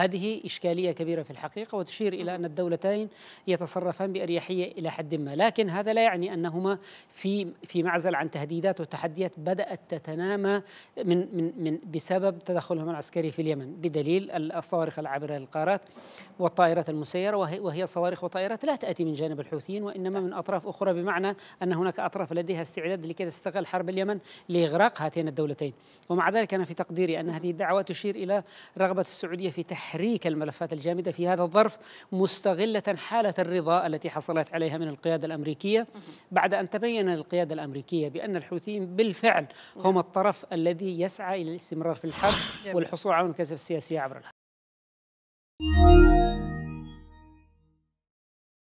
هذه إشكالية كبيرة في الحقيقة وتشير إلى أن الدولتين يتصرفان بأريحية إلى حد ما لكن هذا لا يعني أنهما في في معزل عن تهديدات وتحديات بدأت تتنامى من من من بسبب تدخلهما العسكري في اليمن بدليل الصواريخ العابرة للقارات والطائرات المسيرة وهي, وهي صواريخ وطائرات لا تأتي من جانب الحوثيين وإنما من أطراف أخرى بمعنى أن هناك أطراف لديها استعداد لكي تستغل حرب اليمن لإغراق هاتين الدولتين ومع ذلك أنا في تقديري أن هذه الدعوة تشير إلى رغبة السعودية في تحقيق تحريك الملفات الجامدة في هذا الظرف مستغلة حالة الرضا التي حصلت عليها من القيادة الأمريكية بعد أن تبين القيادة الأمريكية بأن الحوثيين بالفعل هم نعم. الطرف الذي يسعى إلى الاستمرار في الحرب والحصول على المكاسب السياسية عبر الحرب